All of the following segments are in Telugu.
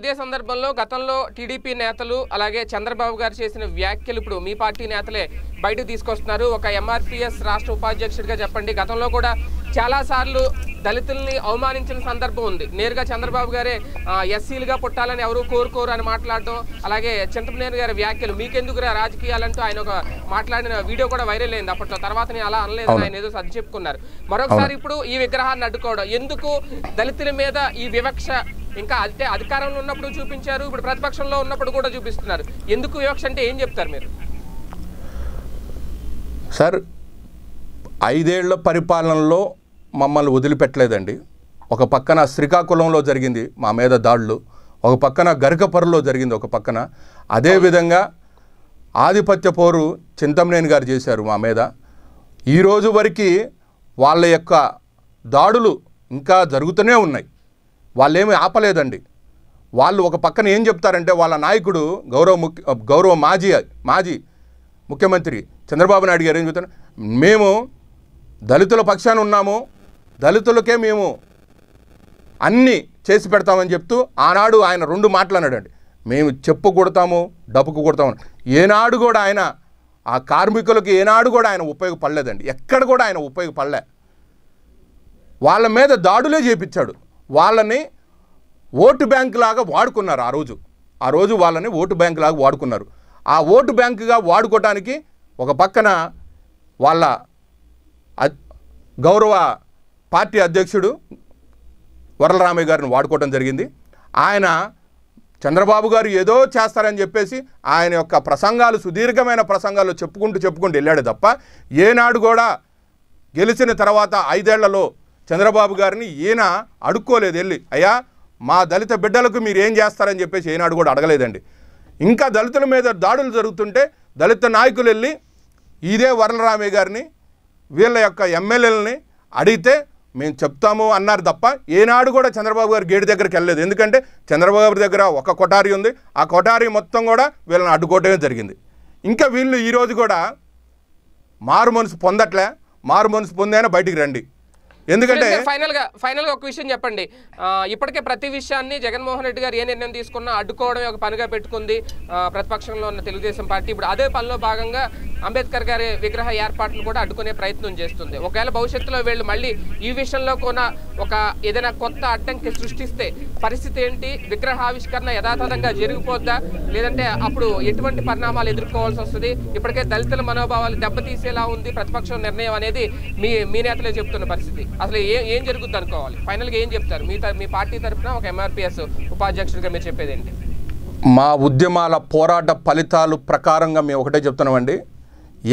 ఇదే సందర్భంలో గతంలో టీడీపీ నేతలు అలాగే చంద్రబాబు గారు చేసిన వ్యాఖ్యలు ఇప్పుడు మీ పార్టీ నేతలే బయటకు తీసుకొస్తున్నారు ఒక ఎంఆర్పిఎస్ రాష్ట్ర ఉపాధ్యక్షుడిగా చెప్పండి గతంలో కూడా చాలాసార్లు దళితుల్ని అవమానించిన సందర్భం ఉంది నేరుగా చంద్రబాబు గారే ఎస్సీలుగా పుట్టాలని ఎవరు కోరుకోరు అని మాట్లాడటం అలాగే చంద్రబాబు గారి వ్యాఖ్యలు మీకెందుకు రాజకీయాలంటూ ఆయన ఒక మాట్లాడిన వీడియో కూడా వైరల్ అయింది అప్పట్లో తర్వాత నేను అలా అనలేదు ఆయన ఏదో సర్ది చెప్పుకున్నారు మరొకసారి ఇప్పుడు ఈ విగ్రహాన్ని అడ్డుకోవడం ఎందుకు దళితుల మీద ఈ వివక్ష ఇంకా అంటే అధికారంలో ఉన్నప్పుడు చూపించారు ఇప్పుడు ప్రతిపక్షంలో ఉన్నప్పుడు కూడా చూపిస్తున్నారు ఎందుకు వివక్ష అంటే ఏం చెప్తారు మీరు సార్ ఐదేళ్ల పరిపాలనలో మమ్మల్ని వదిలిపెట్టలేదండి ఒక పక్కన శ్రీకాకుళంలో జరిగింది మా మీద దాడులు ఒక పక్కన గరికపరులో జరిగింది ఒక పక్కన అదేవిధంగా ఆధిపత్య పోరు చింతమనేని గారు చేశారు మా మీద ఈరోజు వరకు వాళ్ళ యొక్క దాడులు ఇంకా జరుగుతూనే ఉన్నాయి వాళ్ళేమీ ఆపలేదండి వాళ్ళు ఒక పక్కన ఏం చెప్తారంటే వాళ్ళ నాయకుడు గౌరవ గౌరవ మాజీ మాజీ ముఖ్యమంత్రి చంద్రబాబు నాయుడు గారు ఏం చెప్తారు మేము దళితుల పక్షాన ఉన్నాము దళితులకే మేము అన్నీ చేసి పెడతామని చెప్తూ ఆనాడు ఆయన రెండు మాటలు అన్నాడండి మేము చెప్పు కొడతాము డబ్బుకు కొడతాము ఏనాడు కూడా ఆయన ఆ కార్మికులకు ఏనాడు కూడా ఆయన ఉపయోగపడలేదండి ఎక్కడ కూడా ఆయన ఉపయోగపడలే వాళ్ళ మీద దాడులే చేపించాడు వాళ్ళని ఓటు బ్యాంక్ లాగా వాడుకున్నారు ఆ రోజు ఆ రోజు వాళ్ళని ఓటు బ్యాంక్ లాగా వాడుకున్నారు ఆ ఓటు బ్యాంకుగా వాడుకోవడానికి ఒక పక్కన వాళ్ళ గౌరవ పార్టీ అధ్యక్షుడు వరలరామయ్య గారిని వాడుకోవడం జరిగింది ఆయన చంద్రబాబు గారు ఏదో చేస్తారని చెప్పేసి ఆయన యొక్క ప్రసంగాలు సుదీర్ఘమైన ప్రసంగాలు చెప్పుకుంటూ చెప్పుకుంటూ వెళ్ళాడు తప్ప ఏనాడు కూడా గెలిచిన తర్వాత ఐదేళ్లలో చంద్రబాబు గారిని ఈయన అడుక్కోలేదు వెళ్ళి అయ్యా మా దళిత బిడ్డలకు మీరు ఏం చేస్తారని చెప్పేసి ఏనాడు కూడా అడగలేదండి ఇంకా దళితుల మీద దాడులు జరుగుతుంటే దళిత నాయకులు వెళ్ళి ఇదే వరలరామయ్య గారిని వీళ్ళ యొక్క ఎమ్మెల్యేలని అడిగితే మేము చెప్తాము అన్నారు తప్ప ఏనాడు కూడా చంద్రబాబు గారు గేటు దగ్గరికి వెళ్ళలేదు ఎందుకంటే చంద్రబాబు దగ్గర ఒక కొటారి ఉంది ఆ కొటారి మొత్తం కూడా వీళ్ళని అడ్డుకోవటమే జరిగింది ఇంకా వీళ్ళు ఈరోజు కూడా మారు మనసు పొందట్లే మారు మనసు పొందైనా బయటికి రండి ఎందుకంటే ఫైనల్ గా ఫైనల్ గా ఒక విషయం చెప్పండి ఇప్పటికే ప్రతి విషయాన్ని జగన్మోహన్ రెడ్డి గారు ఏ నిర్ణయం తీసుకున్నా అడ్డుకోవడమే ఒక పనిగా పెట్టుకుంది ప్రతిపక్షంలో ఉన్న తెలుగుదేశం పార్టీ ఇప్పుడు అదే పనిలో భాగంగా అంబేద్కర్ గారి విగ్రహ ఏర్పాట్లు కూడా అడ్డుకునే ప్రయత్నం చేస్తుంది ఒకవేళ భవిష్యత్తులో వీళ్ళు మళ్ళీ ఈ విషయంలో కూడా ఒక ఏదైనా కొత్త అడ్డంకి సృష్టిస్తే పరిస్థితి ఏంటి విగ్రహావిష్కరణ యథాతథంగా జరిగిపోద్దా లేదంటే అప్పుడు ఎటువంటి పరిణామాలు ఎదుర్కోవాల్సి వస్తుంది ఇప్పటికే దళితుల మనోభావాలు దెబ్బతీసేలా ఉంది ప్రతిపక్షం నిర్ణయం అనేది మీ మీ నేతలే చెప్తున్న పరిస్థితి అసలు ఏం ఏం జరుగుద్ది అనుకోవాలి ఫైనల్గా ఏం చెప్తారు మీ మీ పార్టీ తరఫున ఒక ఎంఆర్పిఎస్ ఉపాధ్యక్షుడిగా మీరు చెప్పేది ఏంటి మా ఉద్యమాల పోరాట ఫలితాలు ప్రకారంగా మేము ఒకటే చెప్తున్నామండి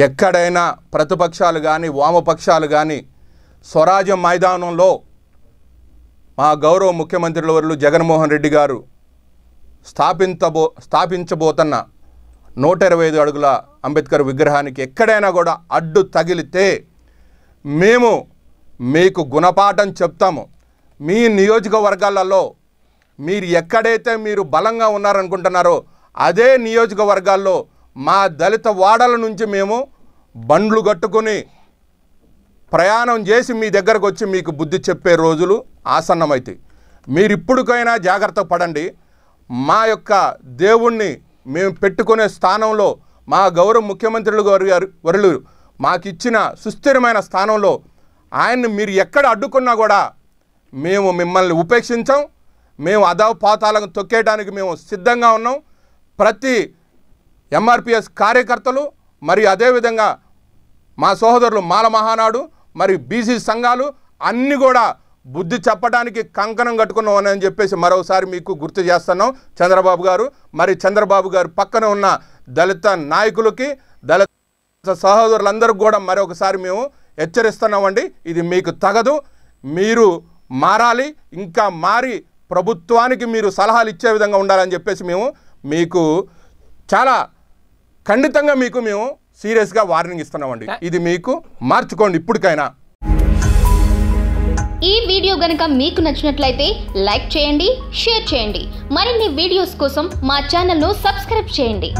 ఎక్కడైనా ప్రతిపక్షాలు కానీ వామపక్షాలు కానీ స్వరాజ్యం మైదానంలో మా గౌరవ ముఖ్యమంత్రుల వరులు జగన్మోహన్ రెడ్డి గారు స్థాపించబో స్థాపించబోతున్న నూట ఇరవై ఐదు అడుగుల అంబేద్కర్ విగ్రహానికి ఎక్కడైనా కూడా అడ్డు తగిలితే మేము మీకు గుణపాఠం చెప్తాము మీ నియోజకవర్గాలలో మీరు ఎక్కడైతే మీరు బలంగా ఉన్నారనుకుంటున్నారో అదే నియోజకవర్గాల్లో మా దళిత వాడల నుంచి మేము బండ్లు కట్టుకొని ప్రయాణం చేసి మీ దగ్గరకు వచ్చి మీకు బుద్ధి చెప్పే రోజులు ఆసన్నమైతాయి మీరు ఇప్పుడుకైనా జాగ్రత్త పడండి మా యొక్క దేవుణ్ణి మేము పెట్టుకునే స్థానంలో మా గౌరవ ముఖ్యమంత్రులు గారు వరులు మాకిచ్చిన సుస్థిరమైన స్థానంలో ఆయన్ని మీరు ఎక్కడ అడ్డుకున్నా కూడా మేము మిమ్మల్ని ఉపేక్షించాం మేము అదావ పాతాలకు తొక్కేయడానికి మేము సిద్ధంగా ఉన్నాం ప్రతి ఎంఆర్పిఎస్ కార్యకర్తలు మరి అదేవిధంగా మా సోదరులు మాల మహానాడు మరి బీసీ సంఘాలు అన్నీ కూడా బుద్ధి చెప్పడానికి కంకణం కట్టుకున్నామని చెప్పేసి మరోసారి మీకు గుర్తు చేస్తున్నాం చంద్రబాబు గారు మరి చంద్రబాబు గారు పక్కన ఉన్న దళిత నాయకులకి దళిత సహోదరులందరికీ కూడా మరొకసారి మేము హెచ్చరిస్తున్నామండి ఇది మీకు తగదు మీరు మారాలి ఇంకా మారి ప్రభుత్వానికి మీరు సలహాలు ఇచ్చే విధంగా ఉండాలని చెప్పేసి మేము మీకు చాలా ఖండితంగా మీకు మేము సీరియస్గా వార్నింగ్ ఇస్తున్నామండి ఇది మీకు మార్చుకోండి ఇప్పటికైనా ఈ వీడియో గనక మీకు నచ్చినట్లయితే లైక్ చేయండి షేర్ చేయండి మరిన్ని వీడియోస్ కోసం మా ఛానల్ను సబ్స్క్రైబ్ చేయండి